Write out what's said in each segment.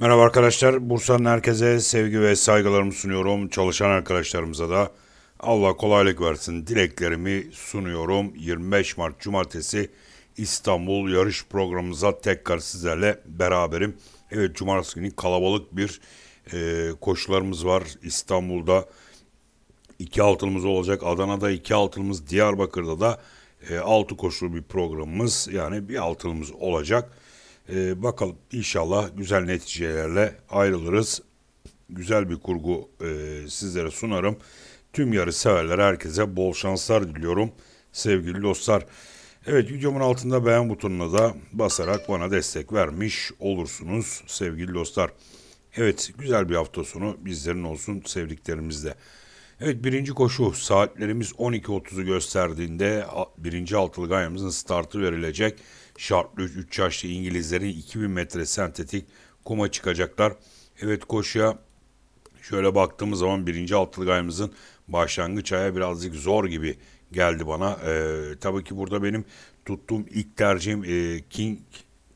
Merhaba arkadaşlar. Bursa'nın herkese sevgi ve saygılarımı sunuyorum. Çalışan arkadaşlarımıza da Allah kolaylık versin dileklerimi sunuyorum. 25 Mart Cumartesi İstanbul yarış programımıza tekrar sizlerle beraberim. Evet Cumartesi günü kalabalık bir e, koşularımız var. İstanbul'da iki altılımız olacak. Adana'da iki altılımız, Diyarbakır'da da e, altı koşulu bir programımız yani bir altılımız olacak. E, bakalım inşallah güzel neticelerle ayrılırız. Güzel bir kurgu e, sizlere sunarım. Tüm yarı severlere herkese bol şanslar diliyorum sevgili dostlar. Evet videomun altında beğen butonuna da basarak bana destek vermiş olursunuz sevgili dostlar. Evet güzel bir hafta sonu bizlerin olsun sevdiklerimizle. Evet birinci koşu saatlerimiz 12.30'u gösterdiğinde birinci altılı gayemizin startı verilecek. Şartlı 3 yaşlı İngilizlerin 2000 metre sentetik kuma çıkacaklar. Evet koşuya şöyle baktığımız zaman birinci altılı gayımızın başlangıç aya birazcık zor gibi geldi bana. Ee, tabii ki burada benim tuttuğum ilk tercihim e, King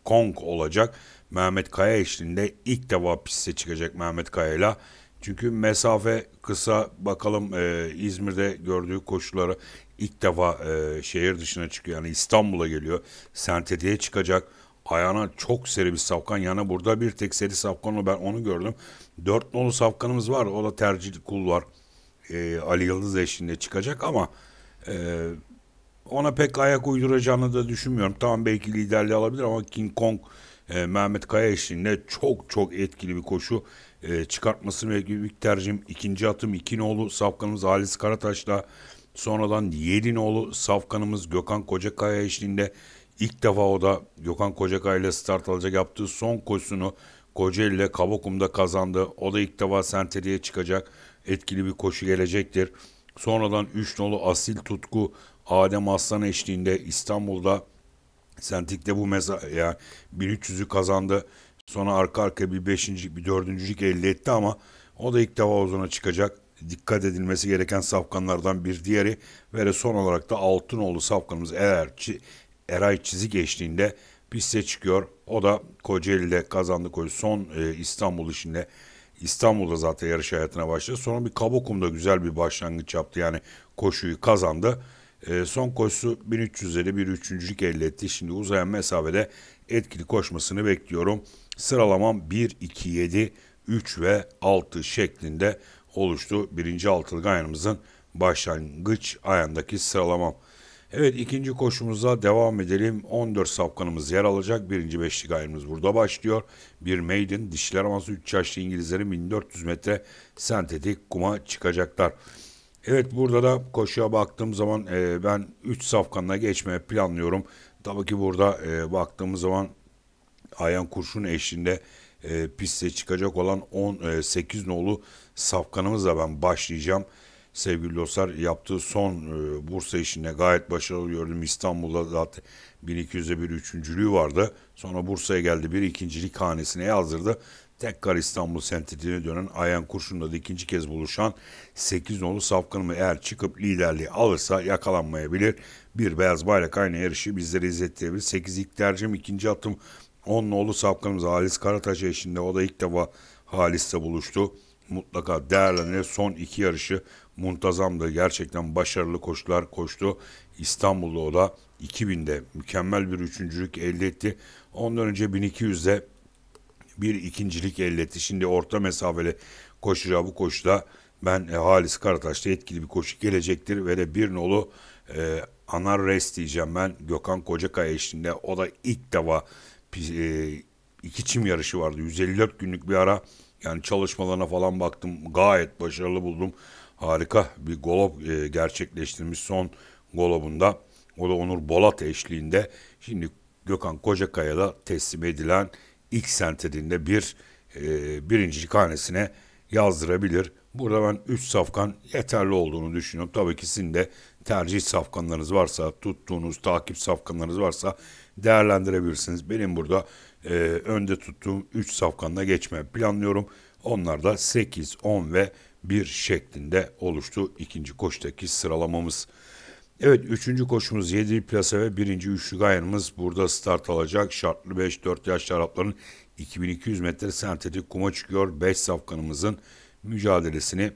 Kong olacak. Mehmet Kaya eşliğinde ilk defa piste çıkacak Mehmet Kaya'yla. Çünkü mesafe kısa bakalım e, İzmir'de gördüğü koşulları ilk defa e, şehir dışına çıkıyor. Yani İstanbul'a geliyor. Sentetiğe çıkacak. Ayağına çok seri bir safkan. Yani burada bir tek seri safkanla ben onu gördüm. Dört nolu safkanımız var. O da tercih kul var. E, Ali Yıldız eşliğinde çıkacak ama e, ona pek ayak uyduracağını da düşünmüyorum. Tamam belki liderliği alabilir ama King Kong e, Mehmet Kaya eşliğinde çok çok etkili bir koşu e, çıkartmasını ve ilk tercihim ikinci atım iki nolu safkanımız Halis Karataş'la Sonradan Yedinoğlu Safkan'ımız Gökhan Kocakaya eşliğinde ilk defa o da Gökhan Kocakaya ile start alacak yaptığı son koşusunu Kocaeli ile Kabakum'da kazandı. O da ilk defa senteriye çıkacak. Etkili bir koşu gelecektir. Sonradan üç nolu Asil Tutku Adem Aslan eşliğinde İstanbul'da Sentik'te bu mesa yani 1300'ü kazandı. Sonra arka arka bir 5. bir 4. elde etti ama o da ilk defa uzuna çıkacak dikkat edilmesi gereken safkanlardan bir diğeri ve son olarak da Altınoğlu safkanımız eğer Eray çizik eşliğinde piste çıkıyor. O da Kocaeli'de kazandı koyu son e, İstanbul işinde. İstanbul'da zaten yarış hayatına başladı. Sonra bir Kabokum'da güzel bir başlangıç yaptı. Yani koşuyu kazandı. E, son koşusu 1350 bir üçüncülük elde etti. Şimdi uzayan mesafede etkili koşmasını bekliyorum. Sıralamam 1, 2, 7, 3 ve 6 şeklinde oluştu. Birinci altılgan ayarımızın başlangıç ayağındaki sıralamam. Evet ikinci koşumuza devam edelim. 14 sapkanımız yer alacak. Birinci beşlik ayrımız burada başlıyor. Bir maiden dişler aması 3 yaşlı İngilizlerin 1400 metre sentetik kuma çıkacaklar. Evet burada da koşuya baktığım zaman e, ben 3 safkanına geçmeye planlıyorum. Tabii ki burada e, baktığımız zaman Ayan Kurşun eşliğinde e, piste çıkacak olan 18 e, nolu safkanımızla ben başlayacağım. Sevgili dostlar yaptığı son e, Bursa işinde gayet başarılı gördüm. İstanbul'da zaten 1200'e bir üçüncülüğü vardı. Sonra Bursa'ya geldi bir ikincilik hanesine yazdırdı. Tekrar İstanbul sentetine dönen ayen Kurşun'la da ikinci kez buluşan 8 nolu Safkan'ı eğer çıkıp liderliği alırsa yakalanmayabilir. Bir beyaz bayrak aynı yarışı bizlere izlettirebilir. 8 ilk tercihim, ikinci atım 10 nolu safkanımız Halis Karataş eşinde o da ilk defa Halis'te buluştu. Mutlaka değerlenir. Son iki yarışı muntazamdı. Gerçekten başarılı koşular koştu. İstanbul'da o da 2000'de mükemmel bir üçüncülük elde etti. Ondan önce 1200'de bir ikincilik elde etti. Şimdi orta mesafeli koşacağı bu koşuda ben e, Halis Karataş'ta etkili bir koşu gelecektir ve de bir nolu e, Anar Rest diyeceğim ben Gökhan Kocakaya eşliğinde o da ilk defa e, iki çim yarışı vardı. 154 günlük bir ara yani çalışmalarına falan baktım. Gayet başarılı buldum. Harika bir golop e, gerçekleştirmiş son golobunda. O da Onur Bolat eşliğinde. Şimdi Gökhan Kocakaya'da teslim edilen ilk sentedinde bir e, birincilik hanesine yazdırabilir. Burada ben 3 safkan yeterli olduğunu düşünüyorum. Tabii ki sizin de tercih safkanlarınız varsa, tuttuğunuz, takip safkanlarınız varsa değerlendirebilirsiniz. Benim burada e, önde tuttuğum 3 safkanla geçme planlıyorum. Onlar da 8, 10 ve 1 şeklinde oluştu ikinci koştaki sıralamamız. Evet üçüncü koşumuz 7 plase ve birinci üçlü ayarımız burada start alacak. Şartlı 5-4 yaş şarapların 2200 metre sentetik kuma çıkıyor. 5 safkanımızın mücadelesini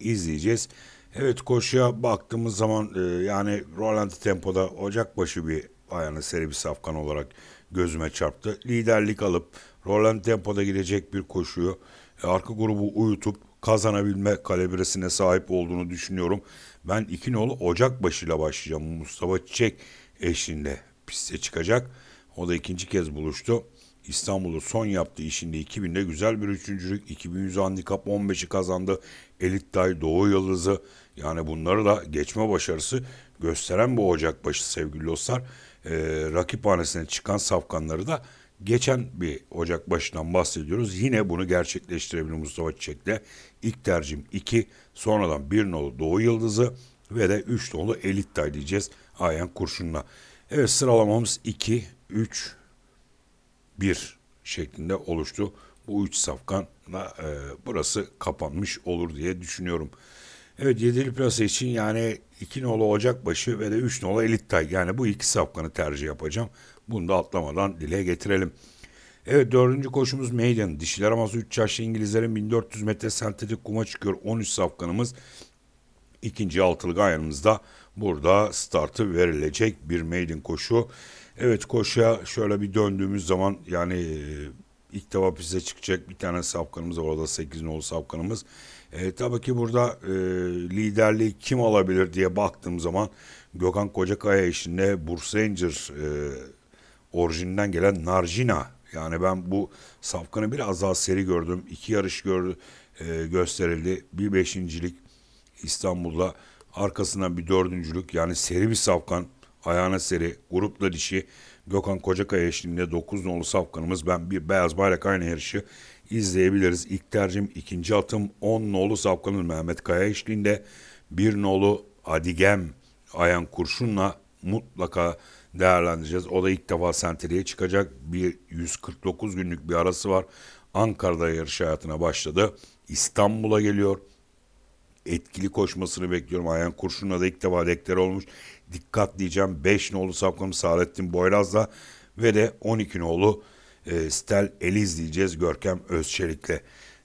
izleyeceğiz. Evet koşuya baktığımız zaman e, yani Roland tempoda Ocakbaşı bir ayağına seri bir safkan olarak gözüme çarptı. Liderlik alıp Roland tempoda gidecek bir koşuyu e, arka grubu uyutup kazanabilme kalibresine sahip olduğunu düşünüyorum. Ben İkinoğlu Ocak başıyla başlayacağım. Mustafa Çiçek eşliğinde piste çıkacak. O da ikinci kez buluştu. İstanbul'u son yaptığı işinde 2000'de güzel bir üçüncülük. 2100 handikap 15'i kazandı. Elit Day, Doğu Yıldızı. Yani bunları da geçme başarısı gösteren bu Ocakbaşı sevgili dostlar e, rakip hanesine çıkan safkanları da geçen bir Ocak başından bahsediyoruz. Yine bunu gerçekleştirebilir Mustafa Çiçek'le. İlk tercihim 2, sonradan 1 nolu Doğu Yıldızı ve de 3 nolu Elitay diyeceğiz Ayen Kurşun'la. Evet sıralamamız 2, 3, 1 şeklinde oluştu. Bu 3 safkanla e, burası kapanmış olur diye düşünüyorum. Evet yedili plasa için yani 2 nolu Ocakbaşı ve de üç nolu Elittay. Yani bu iki safkanı tercih yapacağım. Bunu da atlamadan dile getirelim. Evet dördüncü koşumuz Maiden. Dişiler aması 3 yaşlı İngilizlerin 1400 metre sentetik kuma çıkıyor. 13 safkanımız ikinci altılı gayanımızda burada startı verilecek bir Maiden koşu. Evet koşuya şöyle bir döndüğümüz zaman yani e, ilk defa piste çıkacak bir tane safkanımız Orada 8 nolu safkanımız. E, tabii ki burada e, liderliği kim alabilir diye baktığım zaman Gökhan Kocakaya işinde Bursa Ranger e, orijinden gelen Narjina. Yani ben bu safkanı biraz daha seri gördüm. İki yarış gördü, e, gösterildi. Bir beşincilik İstanbul'da arkasından bir dördüncülük yani seri bir safkan ayağına seri grupla dişi Gökhan Kocakaya eşliğinde 9 nolu safkanımız ben bir beyaz bayrak aynı yarışı izleyebiliriz. İlk tercim ikinci atım 10 nolu Safkan'ın Mehmet Kaya eşliğinde bir nolu Adigem Ayan Kurşun'la mutlaka değerlendireceğiz. O da ilk defa sentriye çıkacak. Bir 149 günlük bir arası var. Ankara'da yarış hayatına başladı. İstanbul'a geliyor. Etkili koşmasını bekliyorum. Ayan Kurşun'la da ilk defa dekler olmuş. Dikkat diyeceğim. 5 nolu Safkan'ın Saadettin Boyraz'la ve de 12 nolu e, Stel Eliz diyeceğiz Görkem Özçelik'le.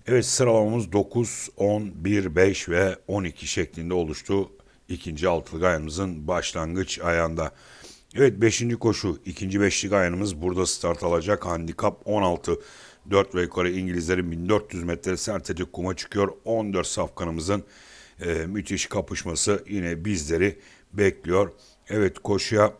Evet sıralamamız 9, 10, 1, 5 ve 12 şeklinde oluştu. ikinci altılı gayanımızın başlangıç ayağında. Evet 5. koşu ikinci beşli gayanımız burada start alacak. Handikap 16. 4 ve yukarı İngilizlerin 1400 metre sentetik kuma çıkıyor. 14 safkanımızın e, müthiş kapışması yine bizleri bekliyor. Evet koşuya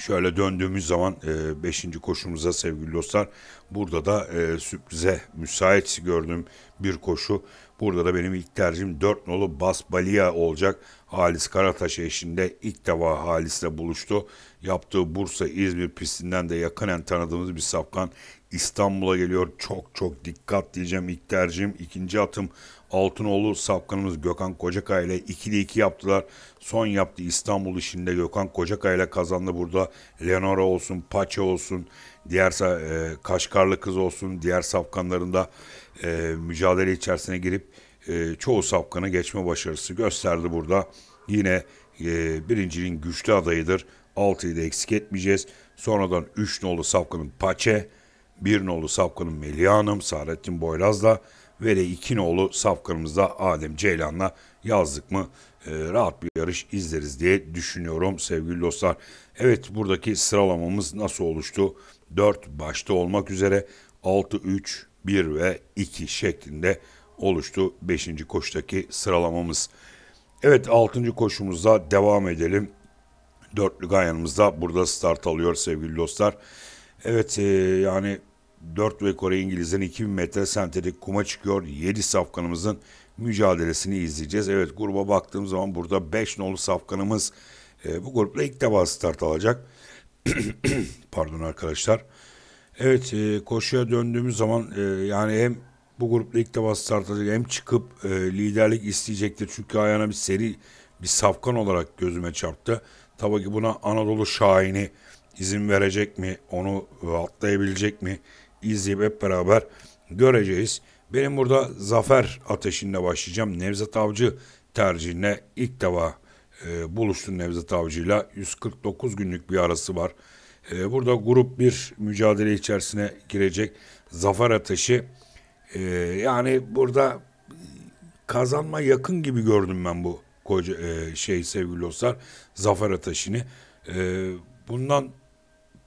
Şöyle döndüğümüz zaman 5. E, koşumuza sevgili dostlar burada da e, sürprize müsait gördüğüm bir koşu. Burada da benim ilk tercihim 4 nolu Bas Balia olacak. Halis Karataş eşinde ilk defa Halis'le buluştu. Yaptığı Bursa İzmir pistinden de yakınen tanıdığımız bir safkan İstanbul'a geliyor. Çok çok dikkat diyeceğim ilk tercihim. ikinci atım Altınoğlu sapkınımız Gökhan Kocakay ile 2'de 2 yaptılar. Son yaptı İstanbul işinde Gökhan Kocakay ile kazandı burada. Leonora olsun, Paça olsun, diğer e, Kaşgarlı kız olsun, diğer sapkanlarında e, mücadele içerisine girip e, çoğu sapkanı geçme başarısı gösterdi burada. Yine e, birincinin güçlü adayıdır. 6'yı da eksik etmeyeceğiz. Sonradan 3 nolu sapkının Paçe, bir nolu Safkan'ın Melih Hanım, Saadettin Boyraz'la ve de iki nolu Safkan'ımızda Adem Ceylan'la yazdık mı e, rahat bir yarış izleriz diye düşünüyorum sevgili dostlar. Evet buradaki sıralamamız nasıl oluştu? 4 başta olmak üzere 6, 3, 1 ve 2 şeklinde oluştu 5. koştaki sıralamamız. Evet 6. koşumuzda devam edelim. Dörtlü yanımızda burada start alıyor sevgili dostlar. Evet e, yani 4 ve Kore İngiliz'den 2000 metre sentetik kuma çıkıyor. 7 safkanımızın mücadelesini izleyeceğiz. Evet gruba baktığım zaman burada 5 nolu safkanımız e, bu grupla ilk defa start alacak. Pardon arkadaşlar. Evet e, koşuya döndüğümüz zaman e, yani hem bu grupla ilk defa start alacak hem çıkıp e, liderlik isteyecektir. Çünkü ayağına bir seri bir safkan olarak gözüme çarptı. Tabii ki buna Anadolu Şahin'i izin verecek mi? Onu atlayabilecek mi? izleyip hep beraber göreceğiz. Benim burada zafer ateşinde başlayacağım. Nevzat Avcı tercihine ilk defa e, buluştu Nevzat Avcı'yla. 149 günlük bir arası var. E, burada grup bir mücadele içerisine girecek. Zafer ateşi e, yani burada kazanma yakın gibi gördüm ben bu koca e, şey sevgili dostlar. Zafer ateşini. E, bundan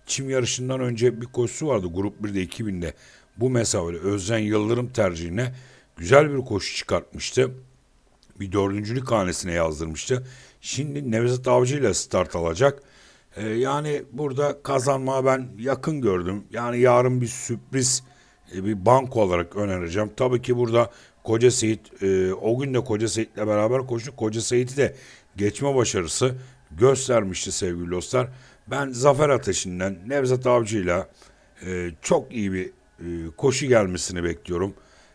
çim yarışından önce bir koşusu vardı Grup 1'de 2000'de. Bu mesafede Özden Yıldırım tercihine güzel bir koşu çıkartmıştı. Bir dördüncülük hanesine yazdırmıştı. Şimdi Nevzat Avcı ile start alacak. Ee, yani burada kazanmaya ben yakın gördüm. Yani yarın bir sürpriz e, bir banko olarak önereceğim. Tabii ki burada Koca Seyit e, o gün de Koca ile beraber koştu. Koca Seyit'i de geçme başarısı göstermişti sevgili dostlar. Ben Zafer Ateşi'nden Nevzat Avcı'yla e, çok iyi bir e, koşu gelmesini bekliyorum.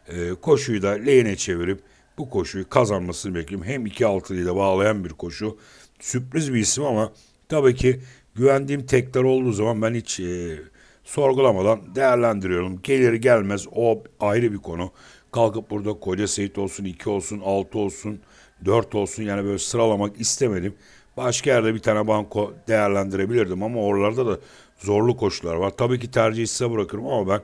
E, koşuyu da lehine çevirip bu koşuyu kazanmasını bekliyorum. Hem 2-6 ile bağlayan bir koşu. Sürpriz bir isim ama tabii ki güvendiğim tekler olduğu zaman ben hiç e, sorgulamadan değerlendiriyorum. Gelir gelmez o ayrı bir konu. Kalkıp burada koca Seyit olsun, 2 olsun, 6 olsun, 4 olsun yani böyle sıralamak istemedim. Başka yerde bir tane banko değerlendirebilirdim ama oralarda da zorlu koşullar var. Tabii ki tercihi size bırakırım ama ben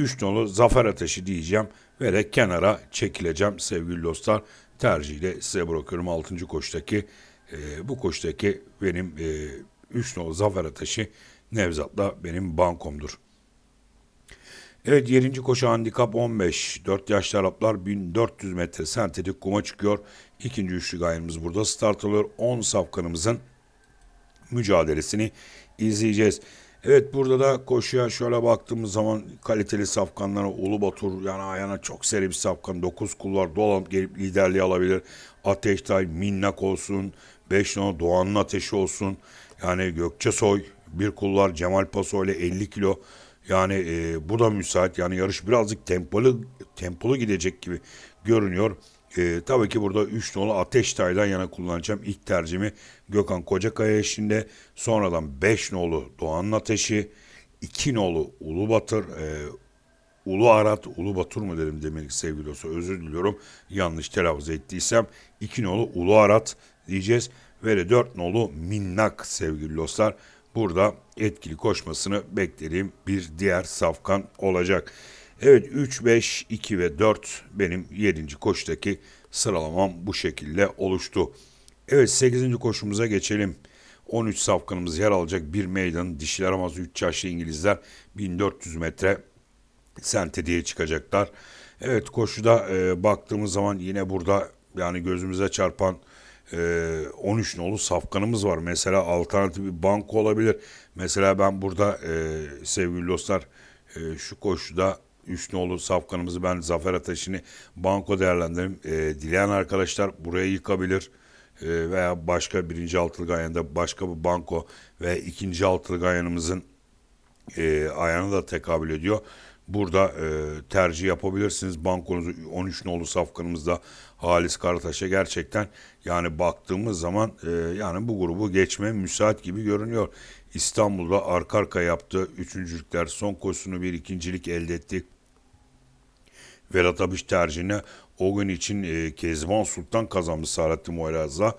3 nolu zafer ateşi diyeceğim ve de kenara çekileceğim sevgili dostlar. Tercihi de size bırakırım 6. koştaki e, bu koştaki benim 3 e, nolu zafer ateşi Nevzat'la benim bankomdur. Evet 7. koşu handikap 15. 4 yaşlı Araplar 1400 metre sentetik kuma çıkıyor. İkinci üçlü gayemiz burada start alıyor. 10 safkanımızın mücadelesini izleyeceğiz. Evet burada da koşuya şöyle baktığımız zaman kaliteli safkanlara Ulu Batur yani ayağına çok seri bir safkan. 9 kullar dolanıp gelip liderliği alabilir. Ateştay, Minnak olsun. 5 numara Doğan'ın ateşi olsun. Yani Gökçe Soy, bir kullar Cemal Paso ile 50 kilo yani e, bu da müsait. Yani yarış birazcık tempolu tempolu gidecek gibi görünüyor. E, tabii ki burada 3 nolu Ateş Tay'dan yana kullanacağım. ilk tercihimi Gökhan Kocakaya eşliğinde. Sonradan 5 nolu Doğan'ın Ateşi. 2 nolu Ulubatır. E, Ulu Arat, Ulu Batur mu dedim demek sevgili olsa özür diliyorum. Yanlış telaffuz ettiysem 2 nolu Ulu Arat diyeceğiz. Ve de 4 nolu Minnak sevgili dostlar burada etkili koşmasını beklediğim bir diğer safkan olacak. Evet 3, 5, 2 ve 4 benim 7. koştaki sıralamam bu şekilde oluştu. Evet 8. koşumuza geçelim. 13 safkanımız yer alacak bir meydan. Dişiler Amaz 3 yaşlı İngilizler 1400 metre sentediye çıkacaklar. Evet koşuda e, baktığımız zaman yine burada yani gözümüze çarpan e, ee, 13 nolu safkanımız var. Mesela alternatif bir banko olabilir. Mesela ben burada e, sevgili dostlar e, şu koşuda 3 nolu safkanımızı ben Zafer Ateş'ini banko değerlendirim. E, dileyen arkadaşlar buraya yıkabilir e, veya başka birinci altılı ganyanında başka bir banko ve ikinci altılı ganyanımızın e, ayağına da tekabül ediyor. Burada e, tercih yapabilirsiniz. Bankonuz 13 nolu safkanımızda Halis Karataş'a gerçekten yani baktığımız zaman e, yani bu grubu geçme müsait gibi görünüyor. İstanbul'da arka arka yaptı. Üçüncülükler son koşusunu bir ikincilik elde etti. Velat Abiş tercihine o gün için e, Kezban Sultan kazanmış Sarattin Moyraz'la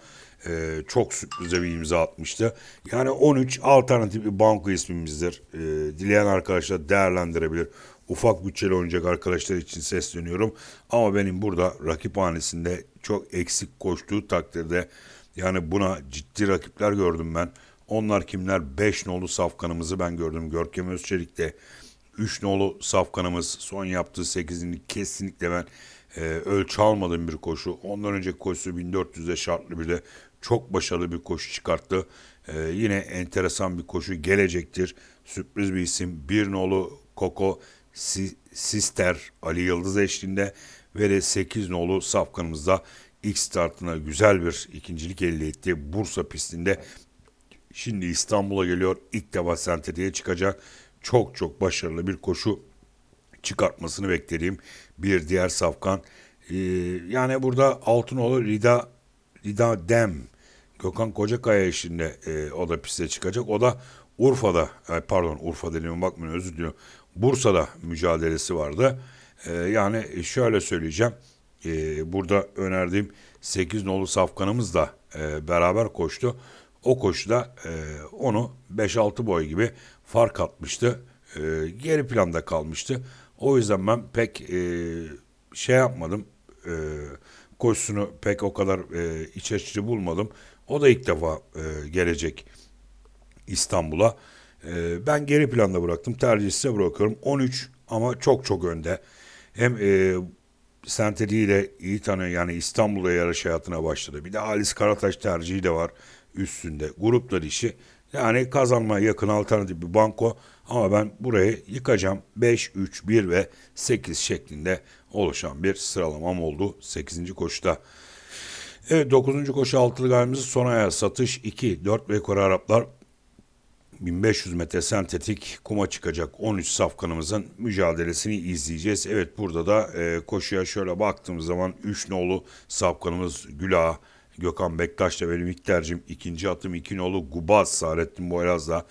e, çok sürprize bir imza atmıştı. Yani 13 alternatif bir banko ismimizdir. E, dileyen arkadaşlar değerlendirebilir. Ufak bütçeli oynayacak arkadaşlar için sesleniyorum. Ama benim burada rakip hanesinde çok eksik koştuğu takdirde yani buna ciddi rakipler gördüm ben. Onlar kimler? 5 nolu safkanımızı ben gördüm. Görkem Özçelik'te 3 nolu safkanımız son yaptığı 8'ini kesinlikle ben e, ölçü almadığım bir koşu. Ondan önceki koşusu 1400'de şartlı bir de çok başarılı bir koşu çıkarttı. Ee, yine enteresan bir koşu gelecektir. Sürpriz bir isim. Bir nolu Koko si, Sister Ali Yıldız eşliğinde ve de 8 nolu Safkan'ımızda ilk startına güzel bir ikincilik elde etti. Bursa pistinde şimdi İstanbul'a geliyor. İlk defa sentetiğe çıkacak. Çok çok başarılı bir koşu çıkartmasını beklediğim bir diğer Safkan. Ee, yani burada Altınoğlu Rida Lida Dem, Gökhan Kocakaya işinde e, o da piste çıkacak. O da Urfa'da, e, pardon Urfa dediğime bakmayın özür diliyorum. Bursa'da mücadelesi vardı. E, yani şöyle söyleyeceğim. E, burada önerdiğim 8 nolu safkanımız da e, beraber koştu. O koşuda e, onu 5-6 boy gibi fark atmıştı. E, geri planda kalmıştı. O yüzden ben pek e, şey yapmadım. Eee koşusunu pek o kadar e, iç açıcı bulmadım. O da ilk defa e, gelecek İstanbul'a. E, ben geri planda bıraktım. Tercihi size bırakıyorum. 13 ama çok çok önde. Hem e, sentediyle iyi tanıyor yani İstanbul'da yarış hayatına başladı. Bir de Halis Karataş tercihi de var üstünde. Gruplar işi. Yani kazanmaya yakın alternatif bir banko ama ben burayı yıkacağım 5, 3, 1 ve 8 şeklinde oluşan bir sıralamam oldu 8. koşuda. Evet 9. koşu altılı galimizi sona aya satış 2, 4 ve yukarı Araplar 1500 metre sentetik kuma çıkacak 13 safkanımızın mücadelesini izleyeceğiz. Evet burada da e, koşuya şöyle baktığımız zaman 3 nolu safkanımız Gülah, Gökhan Bektaş'la benim ilk tercihim. ikinci atım iki nolu Gubaz Saadettin Boyraz'la.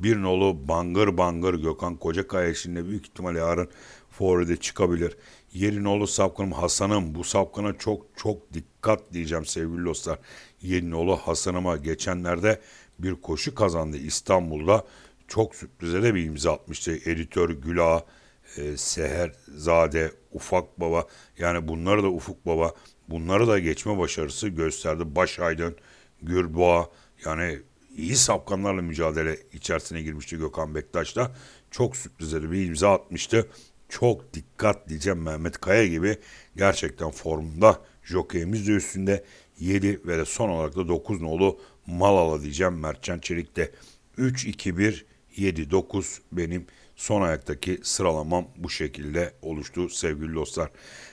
Bir nolu bangır bangır Gökhan Kocakaya eşliğinde büyük ihtimal yarın forede çıkabilir. Yeni nolu Sapkın'ım Hasan'ım bu Sapkın'a çok çok dikkat diyeceğim sevgili dostlar. Yeni Yerinoğlu Hasan'ıma geçenlerde bir koşu kazandı İstanbul'da. Çok sürprize de bir imza atmıştı. Editör Güla, e, Seher Zade, Ufak Baba yani bunları da Ufuk Baba Bunları da geçme başarısı gösterdi. Baş Aydın, Gürboğa yani iyi sapkanlarla mücadele içerisine girmişti Gökhan Bektaş da Çok sürprizleri bir imza atmıştı. Çok dikkat diyeceğim Mehmet Kaya gibi gerçekten formunda jokeyimiz de üstünde 7 ve de son olarak da 9 nolu Malala diyeceğim Mertcan Çelik de 3-2-1 7-9 benim Son ayaktaki sıralamam bu şekilde oluştu sevgili dostlar.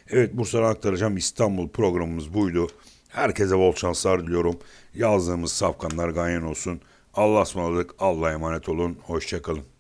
Evet Bursa'dan aktaracağım İstanbul programımız buydu. Herkese bol şanslar diliyorum. Yazdığımız safkanlar ganyan olsun. Allah'a ısmarladık. Allah'a emanet olun. Hoşçakalın.